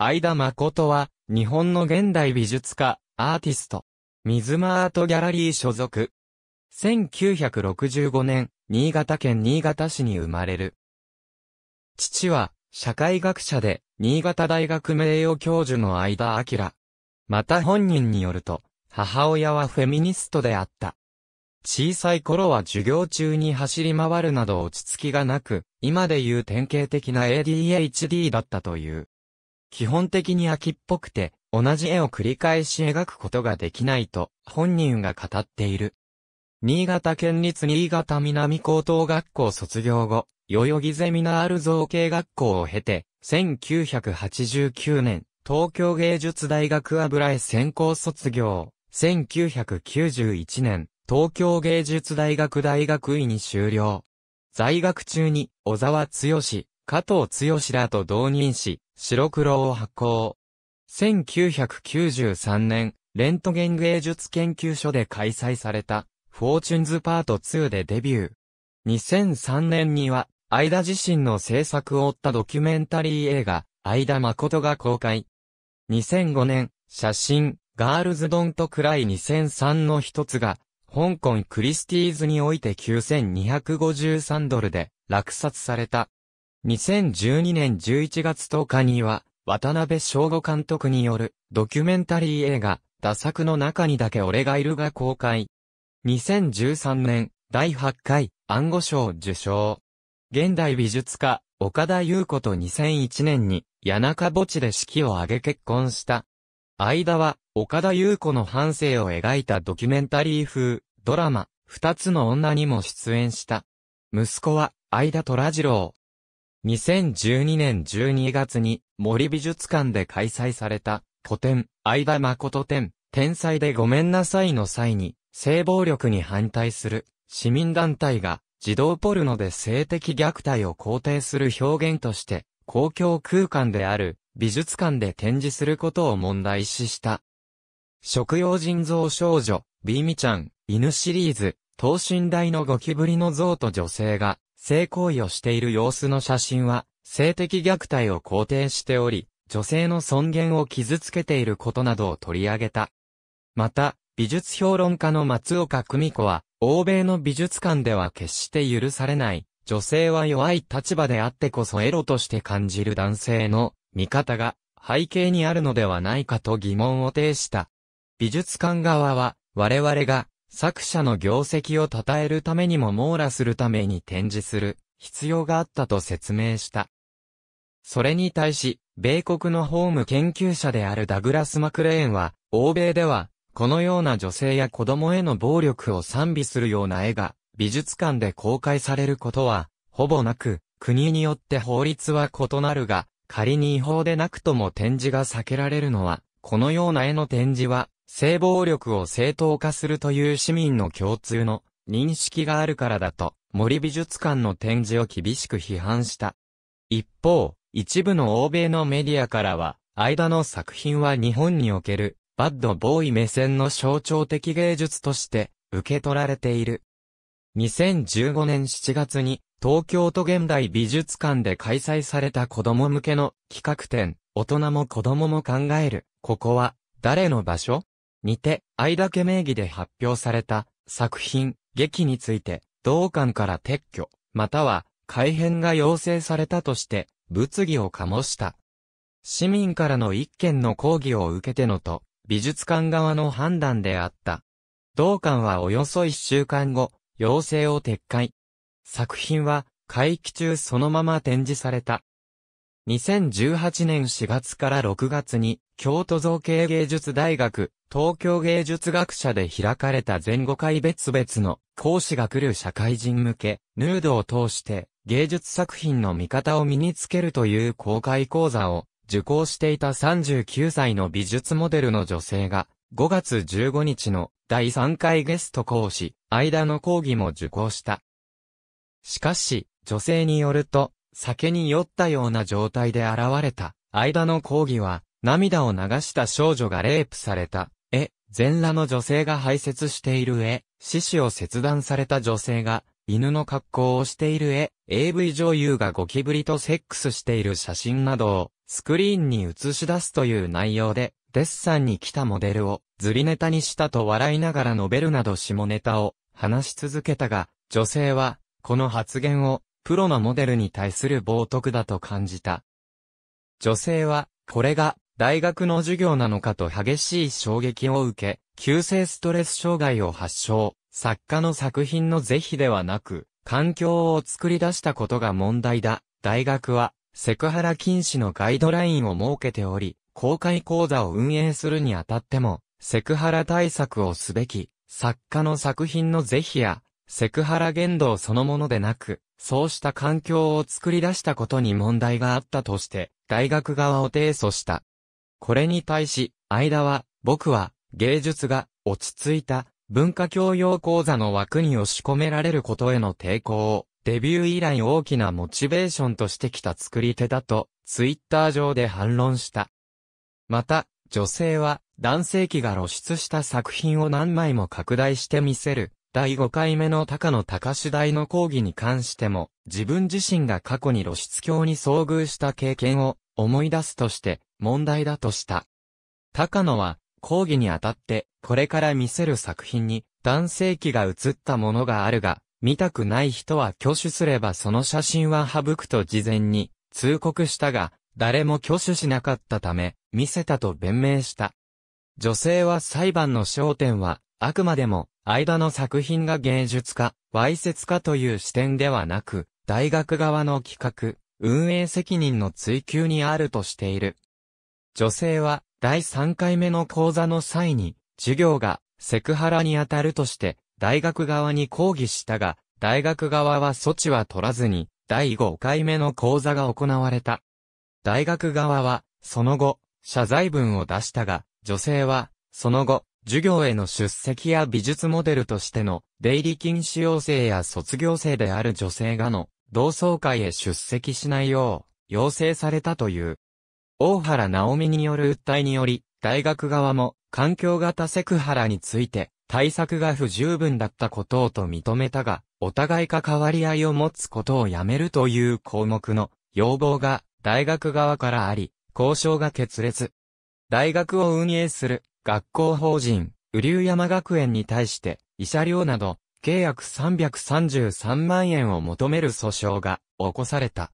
相田誠は、日本の現代美術家、アーティスト。水間アートギャラリー所属。1965年、新潟県新潟市に生まれる。父は、社会学者で、新潟大学名誉教授の相田明。また本人によると、母親はフェミニストであった。小さい頃は授業中に走り回るなど落ち着きがなく、今でいう典型的な ADHD だったという。基本的に飽きっぽくて、同じ絵を繰り返し描くことができないと、本人が語っている。新潟県立新潟南高等学校卒業後、代々木ゼミナール造形学校を経て、1989年、東京芸術大学油絵専攻卒業。1991年、東京芸術大学大学院に修了。在学中に、小沢剛、加藤剛らと同任し、白黒を発行。1993年、レントゲン芸術研究所で開催された、フォーチュンズパート2でデビュー。2003年には、イダ自身の制作を追ったドキュメンタリー映画、相田誠が公開。2005年、写真、ガールズドンと暗い2003の一つが、香港クリスティーズにおいて9253ドルで落札された。2012年11月10日には、渡辺翔吾監督によるドキュメンタリー映画、打作の中にだけ俺がいるが公開。2013年、第8回、暗号賞受賞。現代美術家、岡田優子と2001年に、谷中墓地で式を挙げ結婚した。間は、岡田優子の半生を描いたドキュメンタリー風、ドラマ、二つの女にも出演した。息子は、相田虎次郎。2012年12月に森美術館で開催された古典、相田誠展、天才でごめんなさいの際に、性暴力に反対する市民団体が児童ポルノで性的虐待を肯定する表現として、公共空間である美術館で展示することを問題視した。食用人造少女、ビーミちゃん、犬シリーズ、等身大のゴキブリの像と女性が性行為をしている様子の写真は、性的虐待を肯定しており、女性の尊厳を傷つけていることなどを取り上げた。また、美術評論家の松岡久美子は、欧米の美術館では決して許されない、女性は弱い立場であってこそエロとして感じる男性の見方が背景にあるのではないかと疑問を呈した。美術館側は、我々が作者の業績を称えるためにも網羅するために展示する必要があったと説明した。それに対し、米国の法務研究者であるダグラス・マクレーンは、欧米では、このような女性や子供への暴力を賛美するような絵が、美術館で公開されることは、ほぼなく、国によって法律は異なるが、仮に違法でなくとも展示が避けられるのは、このような絵の展示は、性暴力を正当化するという市民の共通の認識があるからだと、森美術館の展示を厳しく批判した。一方、一部の欧米のメディアからは、間の作品は日本における、バッドボーイ目線の象徴的芸術として、受け取られている。2015年7月に、東京都現代美術館で開催された子供向けの企画展、大人も子供も考える、ここは、誰の場所にて、愛だけ名義で発表された作品、劇について、同館から撤去、または改変が要請されたとして、物議を醸した。市民からの一件の抗議を受けてのと、美術館側の判断であった。同館はおよそ一週間後、要請を撤回。作品は、会期中そのまま展示された。2018年4月から6月に、京都造形芸術大学、東京芸術学者で開かれた前後回別々の講師が来る社会人向け、ヌードを通して芸術作品の見方を身につけるという公開講座を受講していた39歳の美術モデルの女性が5月15日の第3回ゲスト講師、間の講義も受講した。しかし、女性によると、酒に酔ったような状態で現れた、間の講義は、涙を流した少女がレイプされた、絵、全裸の女性が排泄している絵、獅子を切断された女性が、犬の格好をしている絵、AV 女優がゴキブリとセックスしている写真などを、スクリーンに映し出すという内容で、デッサンに来たモデルを、ズリネタにしたと笑いながら述べるなど下ネタを、話し続けたが、女性は、この発言を、プロのモデルに対する冒涜だと感じた。女性は、これが大学の授業なのかと激しい衝撃を受け、急性ストレス障害を発症、作家の作品の是非ではなく、環境を作り出したことが問題だ。大学は、セクハラ禁止のガイドラインを設けており、公開講座を運営するにあたっても、セクハラ対策をすべき、作家の作品の是非や、セクハラ言動そのものでなく、そうした環境を作り出したことに問題があったとして、大学側を提訴した。これに対し、間は、僕は、芸術が、落ち着いた、文化教養講座の枠に押し込められることへの抵抗を、デビュー以来大きなモチベーションとしてきた作り手だと、ツイッター上で反論した。また、女性は、男性器が露出した作品を何枚も拡大して見せる、第5回目の高野隆大の講義に関しても、自分自身が過去に露出狂に遭遇した経験を思い出すとして問題だとした。高野は、講義にあたって、これから見せる作品に男性器が映ったものがあるが、見たくない人は挙手すればその写真は省くと事前に通告したが、誰も挙手しなかったため、見せたと弁明した。女性は裁判の焦点は、あくまでも間の作品が芸術家、わいせつ家という視点ではなく、大学側の企画、運営責任の追求にあるとしている。女性は、第3回目の講座の際に、授業がセクハラに当たるとして、大学側に抗議したが、大学側は措置は取らずに、第5回目の講座が行われた。大学側は、その後、謝罪文を出したが、女性は、その後、授業への出席や美術モデルとしての出入り禁止要請や卒業生である女性がの同窓会へ出席しないよう要請されたという。大原直美による訴えにより、大学側も環境型セクハラについて対策が不十分だったことをと認めたが、お互い関わり合いを持つことをやめるという項目の要望が大学側からあり、交渉が決裂。大学を運営する学校法人、雨竜山学園に対して、医者料など、契約333万円を求める訴訟が起こされた。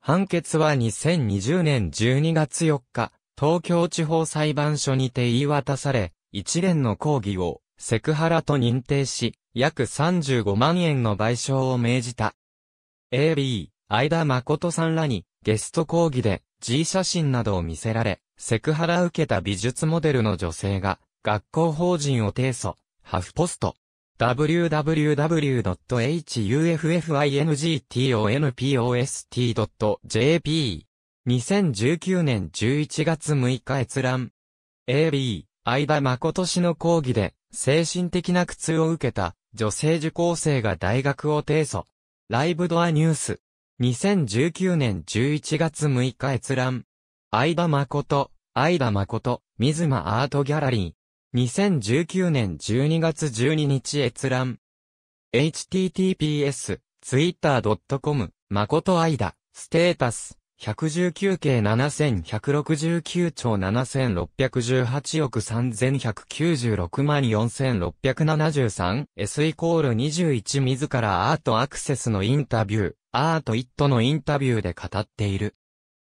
判決は2020年12月4日、東京地方裁判所にて言い渡され、一連の抗議をセクハラと認定し、約35万円の賠償を命じた。AB、相田誠さんらにゲスト講義で G 写真などを見せられ、セクハラ受けた美術モデルの女性が、学校法人を提訴、ハフポスト。www.huffingtonpost.jp 2019年11月6日閲覧。AB、相葉誠氏の講義で、精神的な苦痛を受けた、女性受講生が大学を提訴。ライブドアニュース。2019年11月6日閲覧。相葉誠、相田誠、水間アートギャラリー。2019年12月12日閲覧。https, twitter.com、誠相田、ステータス、119系7169兆7618億3196万 4673S イコール21自らアートアクセスのインタビュー、アートイットのインタビューで語っている。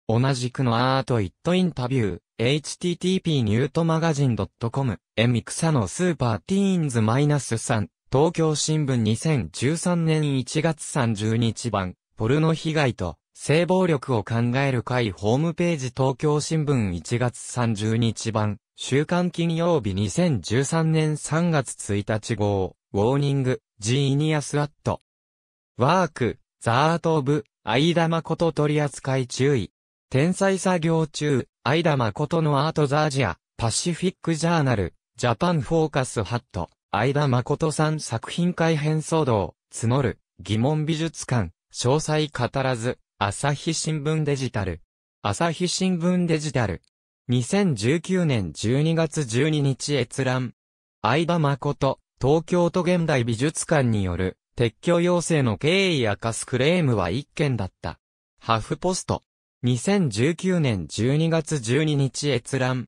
同じくのアートイットインタビュー、http ニュートマガジン .com、エミクサのスーパーティーンズマイナス -3、東京新聞2013年1月30日版、ポルノ被害と、性暴力を考える会ホームページ東京新聞1月30日版、週刊金曜日2013年3月1日号、ウォーニング、ジーニアスアット。ワーク、ザートオブ、アイこと取扱注意。天才作業中、相田誠のアートザージア、パシフィックジャーナル、ジャパンフォーカスハット、相田誠さん作品改編騒動、募る、疑問美術館、詳細語らず、朝日新聞デジタル。朝日新聞デジタル。2019年12月12日閲覧。相田誠、東京都現代美術館による撤去要請の経緯明かすクレームは1件だった。ハフポスト。2019年12月12日閲覧。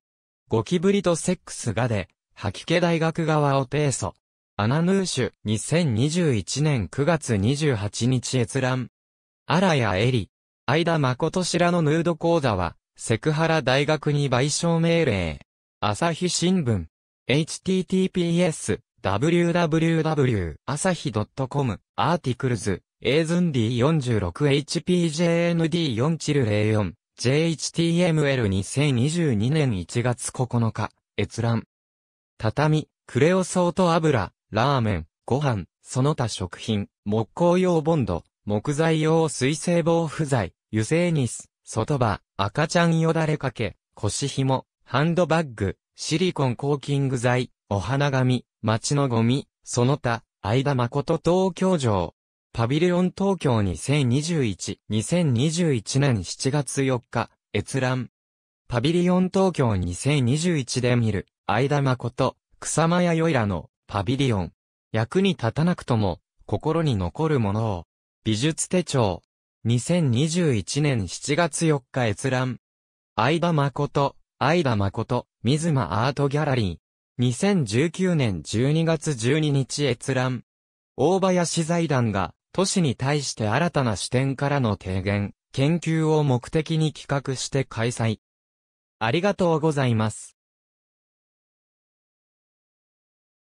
ゴキブリとセックスがで、吐き気大学側を提訴。アナヌーシュ、2021年9月28日閲覧。アラやエリ、間誠氏らのヌード講座は、セクハラ大学に賠償命令。朝日新聞。https, www, 朝日 .com, アーティクルズ。エーズン D46HPJND4 チル0 4 j h t m l 2 0 2 2年1月9日、閲覧。畳、クレオソート油、ラーメン、ご飯、その他食品、木工用ボンド、木材用水性防腐剤、油性ニス、外葉、赤ちゃんよだれかけ、腰紐、ハンドバッグ、シリコンコーキング剤、お花紙、街のゴミ、その他、間誠東京城。パビリオン東京2021、2021年7月4日、閲覧。パビリオン東京2021で見る、相田誠、草間弥生らの、パビリオン。役に立たなくとも、心に残るものを。美術手帳。2021年7月4日閲覧。相田誠、相田誠、水間アートギャラリー。2019年12月12日閲覧。大林財団が都市に対して新たな視点からの提言、研究を目的に企画して開催。ありがとうございます。